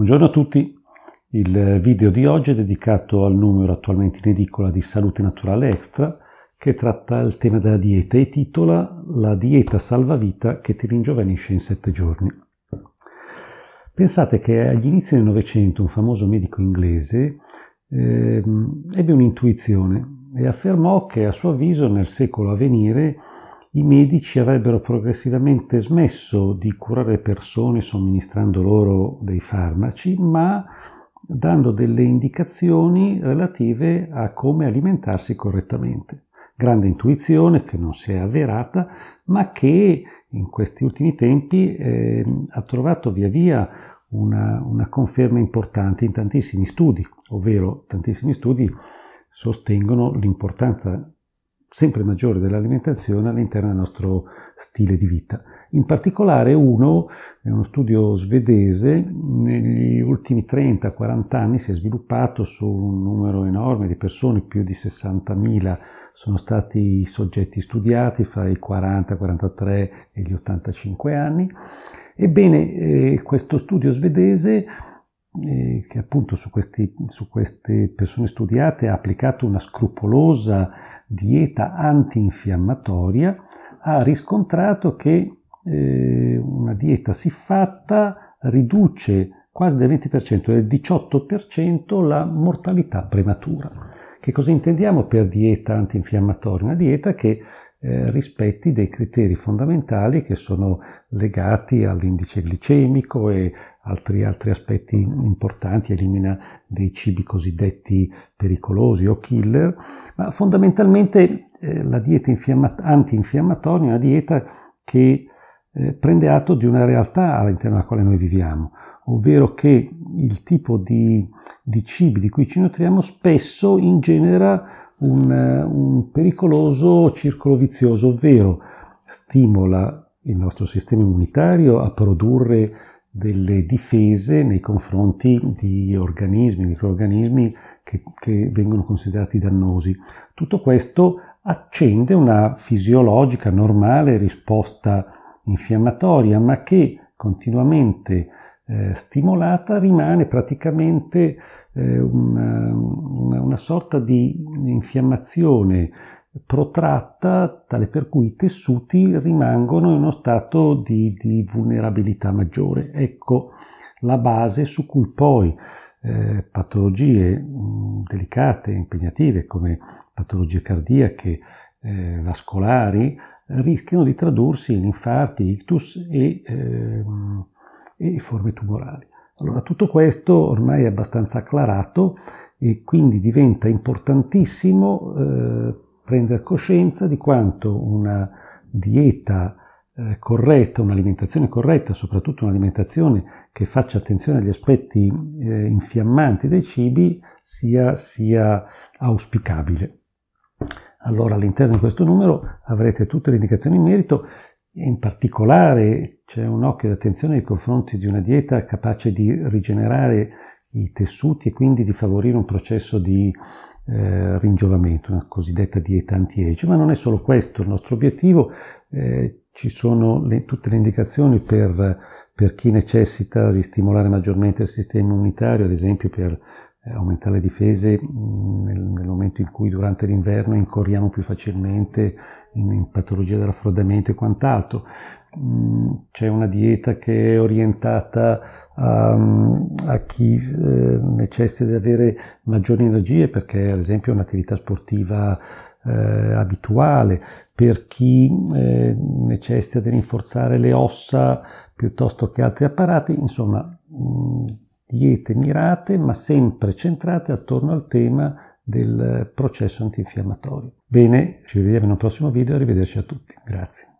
Buongiorno a tutti, il video di oggi è dedicato al numero attualmente in edicola di Salute Naturale Extra che tratta il tema della dieta e titola La dieta salvavita che ti ringiovanisce in sette giorni. Pensate che agli inizi del Novecento un famoso medico inglese eh, ebbe un'intuizione e affermò che a suo avviso nel secolo a venire i medici avrebbero progressivamente smesso di curare persone somministrando loro dei farmaci, ma dando delle indicazioni relative a come alimentarsi correttamente. Grande intuizione che non si è avverata, ma che in questi ultimi tempi eh, ha trovato via via una, una, conferma importante in tantissimi studi, ovvero tantissimi studi sostengono l'importanza sempre maggiore dell'alimentazione all'interno del nostro stile di vita. In particolare uno, è uno studio svedese, negli ultimi 30-40 anni si è sviluppato su un numero enorme di persone, più di 60.000 sono stati i soggetti studiati fra i 40, 43 e gli 85 anni. Ebbene, eh, questo studio svedese eh, che appunto su, questi, su, queste persone studiate ha applicato una scrupolosa dieta antinfiammatoria, ha riscontrato che eh, una dieta siffatta riduce quasi del 20% del 18% la mortalità prematura. Che cosa intendiamo per dieta antinfiammatoria? Una dieta che eh, rispetti dei criteri fondamentali che sono legati all'indice glicemico e altri, altri aspetti importanti, elimina dei cibi cosiddetti pericolosi o killer, ma fondamentalmente eh, la dieta antinfiammatoria è una dieta che eh, prende atto di una realtà all'interno della quale noi viviamo, ovvero che il tipo di, di, cibi di cui ci nutriamo spesso ingenera un, un pericoloso circolo vizioso, ovvero stimola il nostro sistema immunitario a produrre delle difese nei confronti di organismi, microorganismi che, che, vengono considerati dannosi. Tutto questo accende una fisiologica, normale risposta infiammatoria, ma che continuamente eh, stimolata rimane praticamente eh, una, una, una sorta di infiammazione protratta, tale per cui i tessuti rimangono in uno stato di, di vulnerabilità maggiore. Ecco la base su cui poi eh, patologie mh, mm, delicate, impegnative come patologie cardiache, eh, vascolari, rischiano di tradursi in infarti, ictus e eh, e forme tumorali. Allora, tutto questo ormai è abbastanza acclarato e quindi diventa importantissimo eh, prendere coscienza di quanto una dieta eh, corretta, un'alimentazione corretta, soprattutto un'alimentazione che faccia attenzione agli aspetti eh, infiammanti dei cibi, sia, sia auspicabile. Allora all'interno di questo numero avrete tutte le indicazioni in merito in particolare c'è un occhio d'attenzione nei confronti di una dieta capace di rigenerare i tessuti e quindi di favorire un processo di eh, ringiovamento, una cosiddetta dieta anti-age. Ma non è solo questo il nostro obiettivo, eh, ci sono le, tutte le indicazioni per, per, chi necessita di stimolare maggiormente il sistema immunitario, ad esempio per eh, aumentare le difese mm, nel, nel, momento in cui durante l'inverno incorriamo più facilmente in, in patologie raffreddamento e quant'altro. Mm, c'è una dieta che è orientata a, mm, a chi eh, necessita di avere maggiori energie perché ad esempio è un'attività sportiva eh, abituale, per chi eh, necessita di rinforzare le ossa piuttosto che altri apparati, insomma mh, diete mirate ma sempre centrate attorno al tema del processo antinfiammatorio. Bene, ci vediamo in un prossimo video, arrivederci a tutti, grazie.